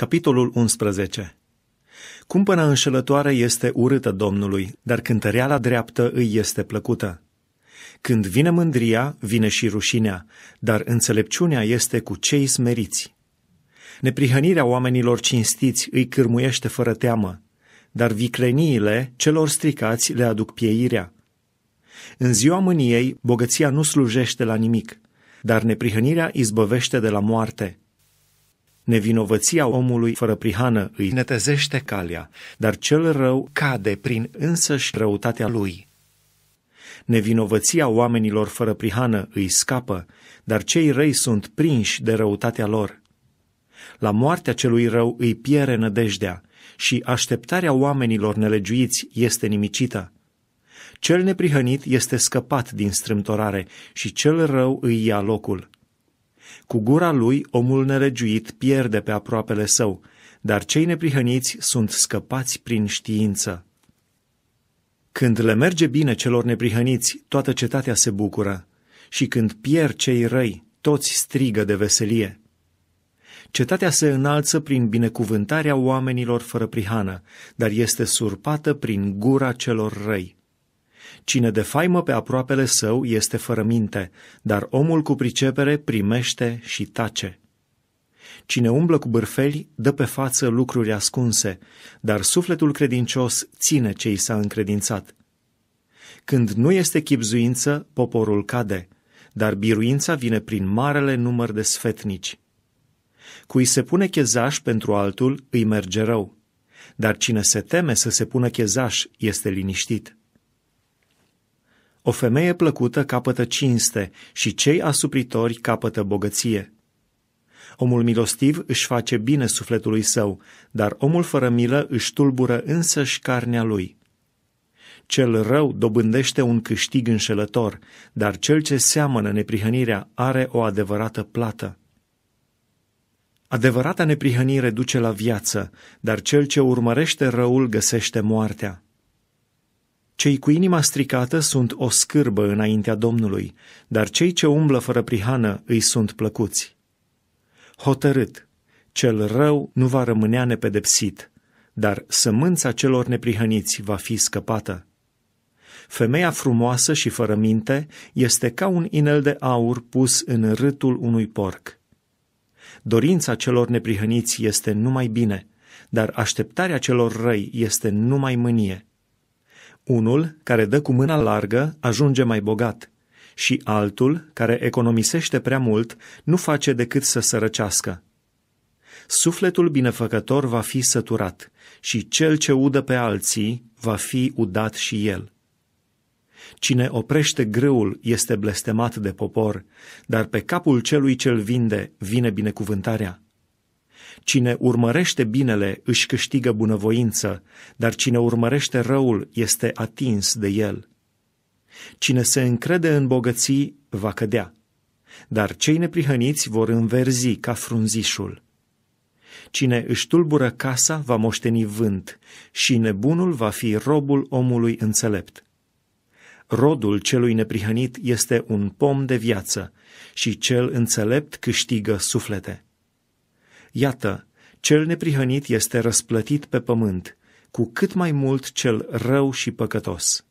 Capitolul 11 Cumpăna înșelătoare este urâtă Domnului, dar cântăreala dreaptă îi este plăcută. Când vine mândria, vine și rușinea, dar înțelepciunea este cu cei smeriți. Neprihănirea oamenilor cinstiți îi cârmuiește fără teamă, dar vicleniile celor stricați le aduc pieirea. În ziua mâniei, bogăția nu slujește la nimic, dar neprihănirea izbăvește de la moarte – Nevinovăția omului fără prihană îi netezește calea, dar cel rău cade prin însăși răutatea lui. Nevinovăția oamenilor fără prihană îi scapă, dar cei răi sunt prinși de răutatea lor. La moartea celui rău îi piere nădejdea și așteptarea oamenilor nelegiuiți este nimicită. Cel neprihănit este scăpat din strâmtorare și cel rău îi ia locul. Cu gura lui, omul nelegiuit pierde pe aproapele său, dar cei neprihăniți sunt scăpați prin știință. Când le merge bine celor neprihăniți, toată cetatea se bucură, și când pierd cei răi, toți strigă de veselie. Cetatea se înalță prin binecuvântarea oamenilor fără prihană, dar este surpată prin gura celor răi. Cine de faimă pe aproapele său este fără minte, dar omul cu pricepere primește și tace. Cine umblă cu bârfeli dă pe față lucruri ascunse, dar sufletul credincios ține ce i s-a încredințat. Când nu este chipzuință, poporul cade, dar biruința vine prin marele număr de sfetnici. Cui se pune chezaș pentru altul, îi merge rău, dar cine se teme să se pună chezaș este liniștit. O femeie plăcută capătă cinste și cei asupritori capătă bogăție. Omul milostiv își face bine sufletului său, dar omul fără milă își tulbură însăși carnea lui. Cel rău dobândește un câștig înșelător, dar cel ce seamănă neprihănirea are o adevărată plată. Adevărata neprihănire duce la viață, dar cel ce urmărește răul găsește moartea. Cei cu inima stricată sunt o scârbă înaintea Domnului, dar cei ce umblă fără prihană îi sunt plăcuți. Hotărât, cel rău nu va rămânea nepedepsit, dar sămânța celor neprihăniți va fi scăpată. Femeia frumoasă și fără minte este ca un inel de aur pus în râtul unui porc. Dorința celor neprihăniți este numai bine, dar așteptarea celor răi este numai mânie. Unul care dă cu mâna largă ajunge mai bogat și altul care economisește prea mult nu face decât să sărăcească. Sufletul binefăcător va fi săturat și cel ce udă pe alții va fi udat și el. Cine oprește grâul este blestemat de popor, dar pe capul celui ce-l vinde vine binecuvântarea. Cine urmărește binele își câștigă bunăvoință, dar cine urmărește răul este atins de el. Cine se încrede în bogății va cădea, dar cei neprihăniți vor înverzi ca frunzișul. Cine își tulbură casa va moșteni vânt și nebunul va fi robul omului înțelept. Rodul celui neprihănit este un pom de viață și cel înțelept câștigă suflete. Iată, cel neprihănit este răsplătit pe pământ, cu cât mai mult cel rău și păcătos.